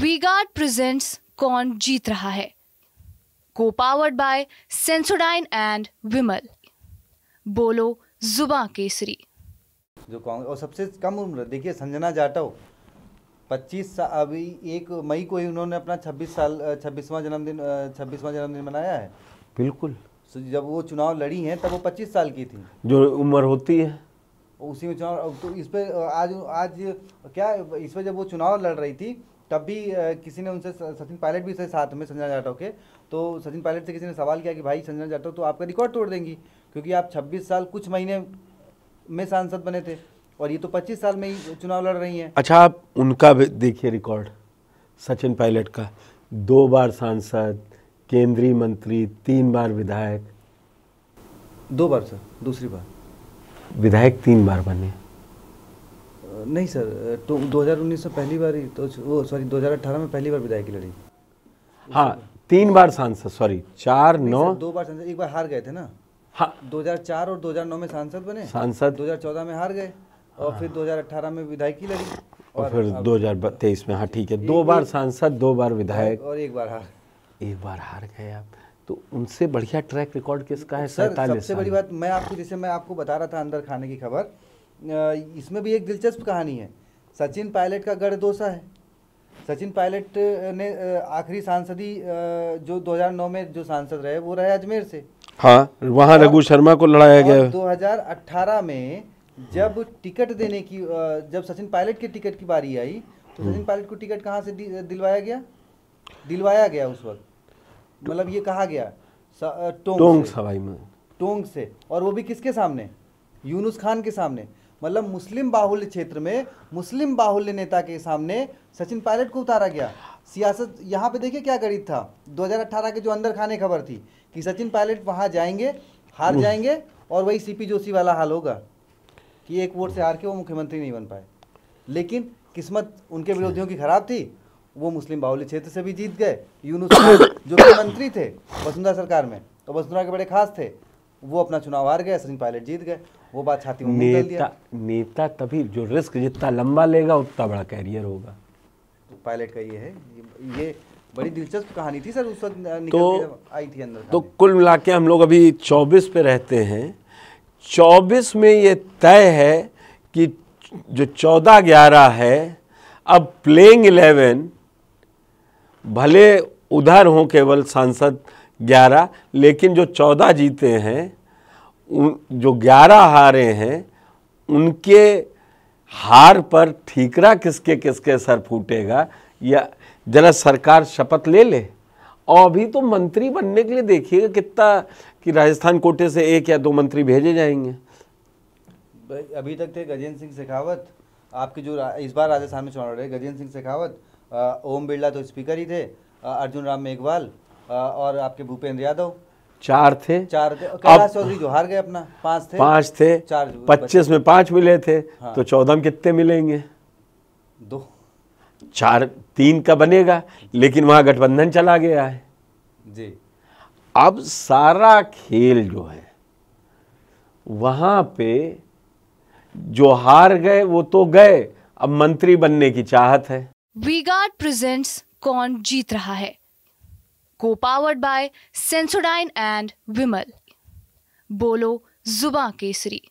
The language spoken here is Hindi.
वीगार्ड प्रेजेंट्स कौन जीत रहा है को powered by Sensodyne and Vimal बोलो जुबा केसरी जो कांग्रेस और सबसे कम उम्र देखिए संजना जाटव 25 साल अभी एक मई को ही उन्होंने अपना 26 साल छब्बीसवां जन्मदिन छब्बीसवां जन्मदिन मनाया है बिल्कुल तो जब वो चुनाव लड़ी हैं तब वो 25 साल की थी जो उम्र होती है उसी में चुनाव तो इस पर आज आज क्या इस पर जब वो चुनाव लड़ रही थी तब भी किसी ने उनसे सचिन पायलट भी साथ में संजना जाटव के तो सचिन पायलट से किसी ने सवाल किया कि भाई संजना जाटव तो आपका रिकॉर्ड तोड़ देंगी क्योंकि आप छब्बीस साल कुछ महीने में सांसद बने थे और ये तो 25 साल में ही चुनाव लड़ रही हैं अच्छा आप उनका भी देखिए रिकॉर्ड सचिन पायलट का दो बार सांसद केंद्रीय मंत्री तीन बार विधायक दो बार सर दूसरी बार विधायक तीन बार बने नहीं सर तो 2019 से पहली बार ही तो वो सॉरी 2018 में पहली बार विधायक की लड़ी हाँ तीन बार सांसद सॉरी चार नौ दो बार सांसद एक बार हार गए थे ना हाँ 2004 और 2009 में सांसद बने सांसद 2014 में हार गए और हाँ। फिर 2018 में विधायक की लड़ी और, फिर 2023 में हाँ ठीक है दो बार सांसद दो बार विधायक और एक बार हार एक बार हार गए आप तो उनसे बढ़िया ट्रैक रिकॉर्ड किसका है सर सबसे बड़ी बात मैं आपको जैसे मैं आपको बता रहा था अंदर खाने की खबर इसमें भी एक दिलचस्प कहानी है सचिन पायलट का गढ़ दोसा है सचिन पायलट ने आखिरी सांसदी जो 2009 में जो सांसद रहे वो रहे अजमेर से हाँ वहाँ रघु शर्मा को लड़ाया गया 2018 में जब टिकट देने की जब सचिन पायलट के टिकट की बारी आई तो हम्म। सचिन पायलट को टिकट कहाँ से दिलवाया गया दिलवाया गया उस वक्त मतलब ये कहा गया टोंग टोंग से, टोंग से और वो भी किसके सामने यूनुस खान के सामने मतलब मुस्लिम बाहुल्य क्षेत्र में मुस्लिम बाहुल्य नेता के सामने सचिन पायलट को उतारा गया सियासत यहाँ पे देखिए क्या गरीब था 2018 के जो अंदर खाने खबर थी कि सचिन पायलट वहाँ जाएंगे हार जाएंगे और वही सीपी जोशी वाला हाल होगा कि एक वोट से हार के वो मुख्यमंत्री नहीं बन पाए लेकिन किस्मत उनके विरोधियों की खराब थी वो मुस्लिम बाहुल्य क्षेत्र से भी जीत गए यूनुस जो कि मंत्री थे वसुंधरा सरकार में और तो वसुंधरा के बड़े खास थे वो अपना चुनाव हार गए सचिन पायलट जीत गए वो बात छाती नेता नेता तभी जो रिस्क जितना लंबा लेगा उतना बड़ा कैरियर होगा तो पायलट का ये है ये बड़ी दिलचस्प कहानी थी सर उस वक्त तो आई थी अंदर तो कुल मिला के हम लोग अभी 24 पे रहते हैं 24 में ये तय है कि जो 14 ग्यारह है अब प्लेइंग 11 भले उधर हो केवल सांसद 11 लेकिन जो 14 जीते हैं जो ग्यारह हारे हैं उनके हार पर ठीकरा किसके किसके सर फूटेगा या जरा सरकार शपथ ले ले और अभी तो मंत्री बनने के लिए देखिएगा कितना कि राजस्थान कोटे से एक या दो मंत्री भेजे जाएंगे अभी तक थे गजेंद्र सिंह शेखावत आपके जो इस बार राजस्थान में चुनाव लड़े गजेंद्र सिंह शेखावत ओम बिरला तो स्पीकर ही थे अर्जुन राम मेघवाल और आपके भूपेंद्र यादव चार थे चार थे कैलाश चौधरी जो हार गए अपना पांच थे पांच थे चार पच्चीस में पांच मिले थे हाँ। तो चौदह में कितने मिलेंगे दो चार तीन का बनेगा लेकिन वहां गठबंधन चला गया है जी अब सारा खेल जो है वहां पे जो हार गए वो तो गए अब मंत्री बनने की चाहत है गार्ड प्रेजेंट्स कौन जीत रहा है को powered by Sensodyne and Vimal बोलो जुबा केसरी